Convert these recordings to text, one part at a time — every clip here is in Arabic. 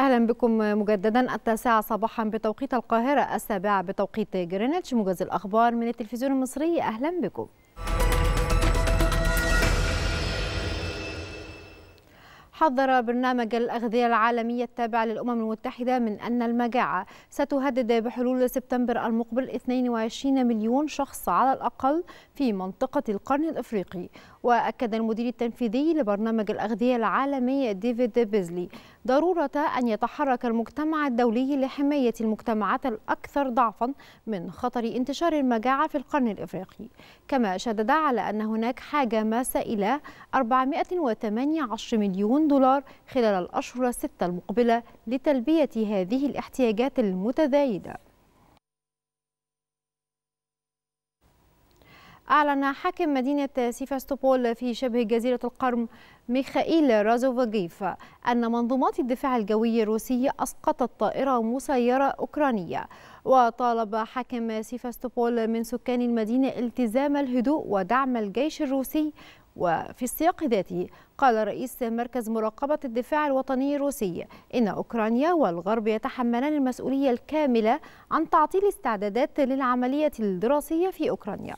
أهلا بكم مجددا التاسعة صباحا بتوقيت القاهرة السابعة بتوقيت جرينتش موجز الأخبار من التلفزيون المصري أهلا بكم حذر برنامج الأغذية العالمية التابع للأمم المتحدة من أن المجاعة ستهدد بحلول سبتمبر المقبل 22 مليون شخص على الأقل في منطقة القرن الإفريقي وأكد المدير التنفيذي لبرنامج الأغذية العالمي ديفيد بيزلي ضرورة أن يتحرك المجتمع الدولي لحماية المجتمعات الأكثر ضعفا من خطر انتشار المجاعة في القرن الإفريقي كما شدد على أن هناك حاجة ماسة إلى 418 مليون دولار خلال الأشهر الستة المقبلة لتلبية هذه الاحتياجات المتزايدة أعلن حاكم مدينة سيفاستوبول في شبه جزيرة القرم ميخائيل رازوفاجيف أن منظومات الدفاع الجوي الروسي أسقطت طائرة مسيرة أوكرانية وطالب حاكم سيفاستوبول من سكان المدينة التزام الهدوء ودعم الجيش الروسي وفي السياق ذاته قال رئيس مركز مراقبة الدفاع الوطني الروسي إن أوكرانيا والغرب يتحملان المسؤولية الكاملة عن تعطيل استعدادات للعملية الدراسية في أوكرانيا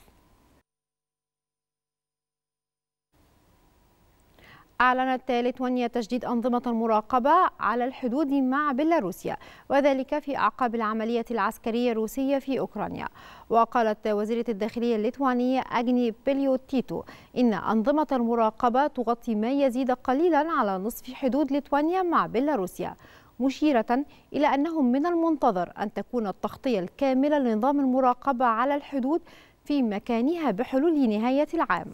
أعلنت ليتوانيا تجديد أنظمة المراقبة على الحدود مع بيلاروسيا وذلك في أعقاب العملية العسكرية الروسية في أوكرانيا وقالت وزيرة الداخلية الليتوانية أجني بيليو تيتو إن أنظمة المراقبة تغطي ما يزيد قليلا على نصف حدود ليتوانيا مع بيلاروسيا مشيرة إلى أنه من المنتظر أن تكون التغطية الكاملة لنظام المراقبة على الحدود في مكانها بحلول نهاية العام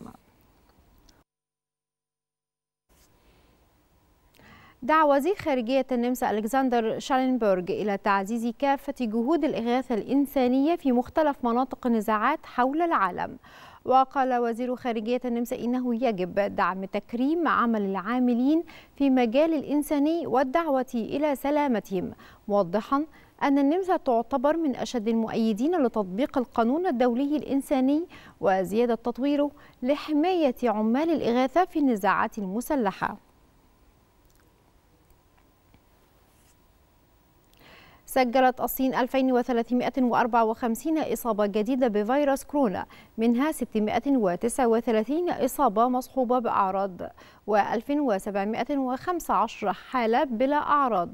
دعا وزير خارجية النمسا ألكسندر شالنبرغ إلى تعزيز كافة جهود الإغاثة الإنسانية في مختلف مناطق النزاعات حول العالم وقال وزير خارجية النمسا إنه يجب دعم تكريم عمل العاملين في مجال الإنساني والدعوة إلى سلامتهم موضحا أن النمسا تعتبر من أشد المؤيدين لتطبيق القانون الدولي الإنساني وزيادة تطويره لحماية عمال الإغاثة في النزاعات المسلحة سجلت الصين 2354 إصابة جديدة بفيروس كورونا منها 639 إصابة مصحوبة بأعراض و1715 حالة بلا أعراض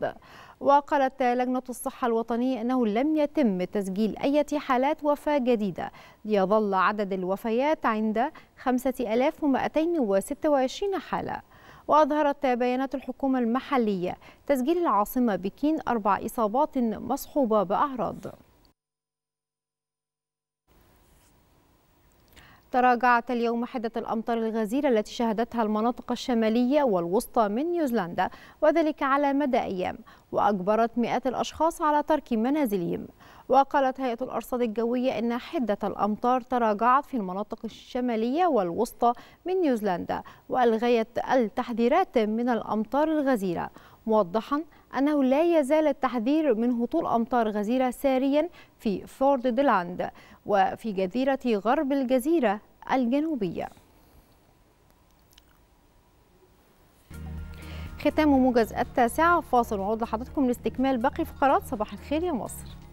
وقالت لجنة الصحة الوطنية أنه لم يتم تسجيل أي حالات وفاة جديدة ليظل عدد الوفيات عند 5226 حالة وأظهرت بيانات الحكومة المحلية تسجيل العاصمة بكين أربع إصابات مصحوبة بأعراض تراجعت اليوم حدة الأمطار الغزيرة التي شهدتها المناطق الشمالية والوسطى من نيوزيلندا وذلك على مدى أيام وأجبرت مئات الأشخاص على ترك منازلهم وقالت هيئة الأرصاد الجوية أن حدة الأمطار تراجعت في المناطق الشمالية والوسطى من نيوزيلندا وألغيت التحذيرات من الأمطار الغزيرة موضحا أنه لا يزال التحذير من هطول أمطار غزيرة ساريا في فورد ديلاند وفي جزيرة غرب الجزيرة الجنوبية ختام موجز التاسعة فاصل وعود لحضرتكم لاستكمال باقي فقرات صباح الخير يا مصر